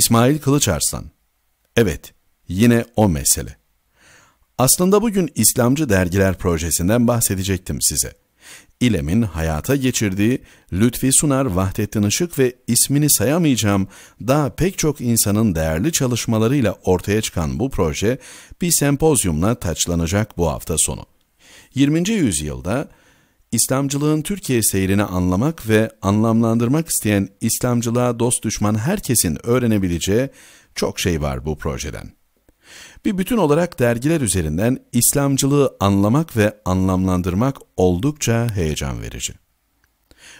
İsmail Kılıçarslan. Evet, yine o mesele. Aslında bugün İslamcı Dergiler projesinden bahsedecektim size. İlem'in hayata geçirdiği Lütfi Sunar, Vahdettin Işık ve ismini sayamayacağım daha pek çok insanın değerli çalışmalarıyla ortaya çıkan bu proje bir sempozyumla taçlanacak bu hafta sonu. 20. yüzyılda İslamcılığın Türkiye seyrini anlamak ve anlamlandırmak isteyen İslamcılığa dost düşman herkesin öğrenebileceği çok şey var bu projeden. Bir bütün olarak dergiler üzerinden İslamcılığı anlamak ve anlamlandırmak oldukça heyecan verici.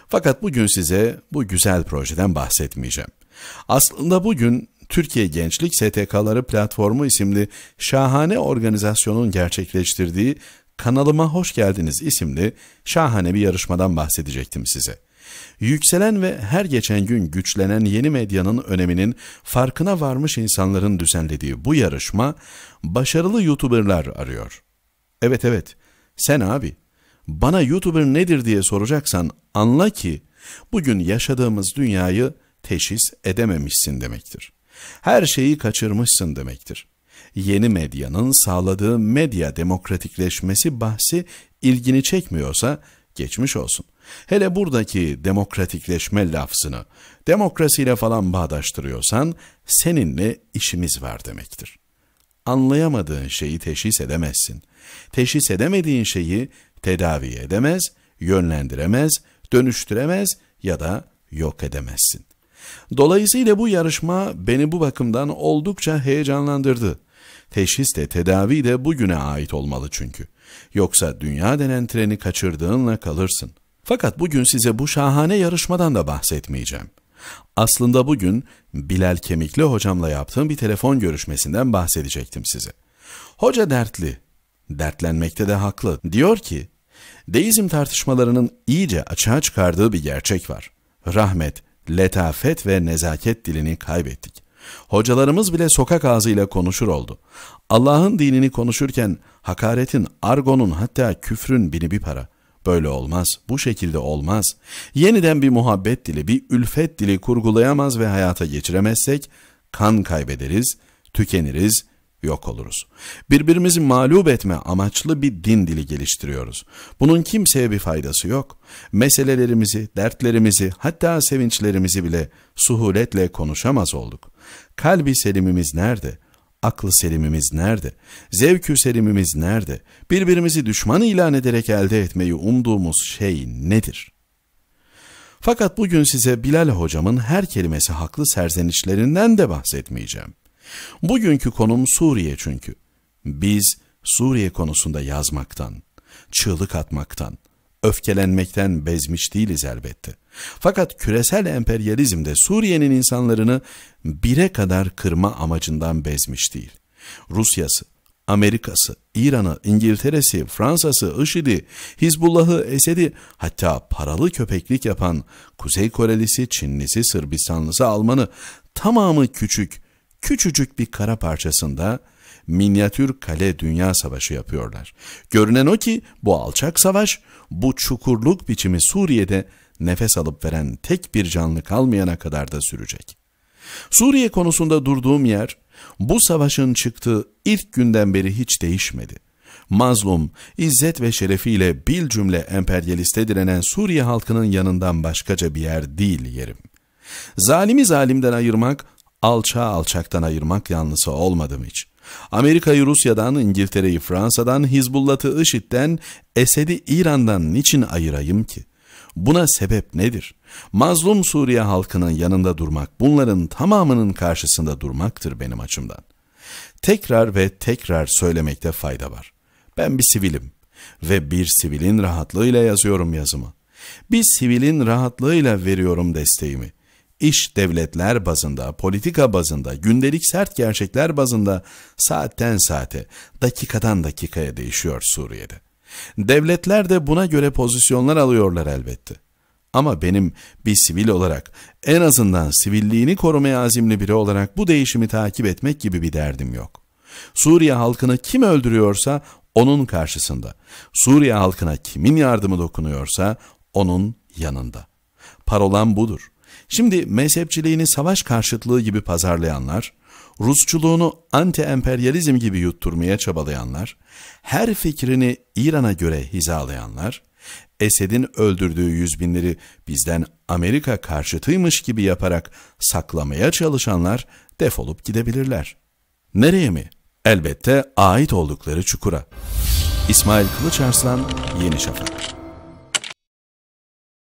Fakat bugün size bu güzel projeden bahsetmeyeceğim. Aslında bugün Türkiye Gençlik STK'ları Platformu isimli şahane organizasyonun gerçekleştirdiği Kanalıma Hoş Geldiniz isimli şahane bir yarışmadan bahsedecektim size. Yükselen ve her geçen gün güçlenen yeni medyanın öneminin farkına varmış insanların düzenlediği bu yarışma başarılı YouTuber'lar arıyor. Evet evet, sen abi, bana YouTuber nedir diye soracaksan anla ki bugün yaşadığımız dünyayı teşhis edememişsin demektir. Her şeyi kaçırmışsın demektir yeni medyanın sağladığı medya demokratikleşmesi bahsi ilgini çekmiyorsa geçmiş olsun. Hele buradaki demokratikleşme lafzını demokrasiyle falan bağdaştırıyorsan seninle işimiz var demektir. Anlayamadığın şeyi teşhis edemezsin. Teşhis edemediğin şeyi tedavi edemez, yönlendiremez, dönüştüremez ya da yok edemezsin. Dolayısıyla bu yarışma beni bu bakımdan oldukça heyecanlandırdı. Teşhis de tedavi de bugüne ait olmalı çünkü. Yoksa dünya denen treni kaçırdığınla kalırsın. Fakat bugün size bu şahane yarışmadan da bahsetmeyeceğim. Aslında bugün Bilal Kemikli hocamla yaptığım bir telefon görüşmesinden bahsedecektim size. Hoca dertli, dertlenmekte de haklı. Diyor ki, deizm tartışmalarının iyice açığa çıkardığı bir gerçek var. Rahmet, letafet ve nezaket dilini kaybettik. Hocalarımız bile sokak ağzıyla konuşur oldu. Allah'ın dinini konuşurken hakaretin, argonun hatta küfrün bini bir para. Böyle olmaz, bu şekilde olmaz. Yeniden bir muhabbet dili, bir ülfet dili kurgulayamaz ve hayata geçiremezsek kan kaybederiz, tükeniriz, yok oluruz. Birbirimizi mağlup etme amaçlı bir din dili geliştiriyoruz. Bunun kimseye bir faydası yok. Meselelerimizi, dertlerimizi, hatta sevinçlerimizi bile suhuletle konuşamaz olduk. Kalbi selimimiz nerede? Aklı selimimiz nerede? Zevkü selimimiz nerede? Birbirimizi düşman ilan ederek elde etmeyi umduğumuz şey nedir?'' Fakat bugün size Bilal hocamın her kelimesi haklı serzenişlerinden de bahsetmeyeceğim. Bugünkü konum Suriye çünkü. Biz Suriye konusunda yazmaktan, çığlık atmaktan, öfkelenmekten bezmiş değiliz elbette. Fakat küresel emperyalizmde Suriye'nin insanlarını bire kadar kırma amacından bezmiş değil. Rusya'sı, Amerika'sı, İran'ı, İngiltere'si, Fransa'sı, IŞİD'i, Hizbullah'ı, Esed'i hatta paralı köpeklik yapan Kuzey Korelisi, Çinlisi, Sırbistanlısı, Alman'ı tamamı küçük, küçücük bir kara parçasında minyatür kale dünya savaşı yapıyorlar. Görünen o ki bu alçak savaş, bu çukurluk biçimi Suriye'de nefes alıp veren tek bir canlı kalmayana kadar da sürecek. Suriye konusunda durduğum yer, bu savaşın çıktığı ilk günden beri hiç değişmedi. Mazlum, izzet ve şerefiyle bil cümle emperyaliste direnen Suriye halkının yanından başkaca bir yer değil yerim. Zalimi zalimden ayırmak Alçağı alçaktan ayırmak yanlısı olmadım hiç. Amerika'yı Rusya'dan, İngiltere'yi Fransa'dan, Hizbullat'ı IŞİD'den, Esed'i İran'dan niçin ayırayım ki? Buna sebep nedir? Mazlum Suriye halkının yanında durmak, bunların tamamının karşısında durmaktır benim açımdan. Tekrar ve tekrar söylemekte fayda var. Ben bir sivilim ve bir sivilin rahatlığıyla yazıyorum yazımı. Bir sivilin rahatlığıyla veriyorum desteğimi.'' iş devletler bazında, politika bazında, gündelik sert gerçekler bazında saatten saate, dakikadan dakikaya değişiyor Suriye'de. Devletler de buna göre pozisyonlar alıyorlar elbette. Ama benim bir sivil olarak, en azından sivilliğini korumaya azimli biri olarak bu değişimi takip etmek gibi bir derdim yok. Suriye halkını kim öldürüyorsa onun karşısında, Suriye halkına kimin yardımı dokunuyorsa onun yanında. Parolam budur. Şimdi mezhepçiliğini savaş karşıtlığı gibi pazarlayanlar, Rusçuluğunu anti-emperyalizm gibi yutturmaya çabalayanlar, her fikrini İran'a göre hizalayanlar, Esed'in öldürdüğü yüzbinleri bizden Amerika karşıtıymış gibi yaparak saklamaya çalışanlar defolup gidebilirler. Nereye mi? Elbette ait oldukları çukura. İsmail Kılıçarslan, Yeni Şafak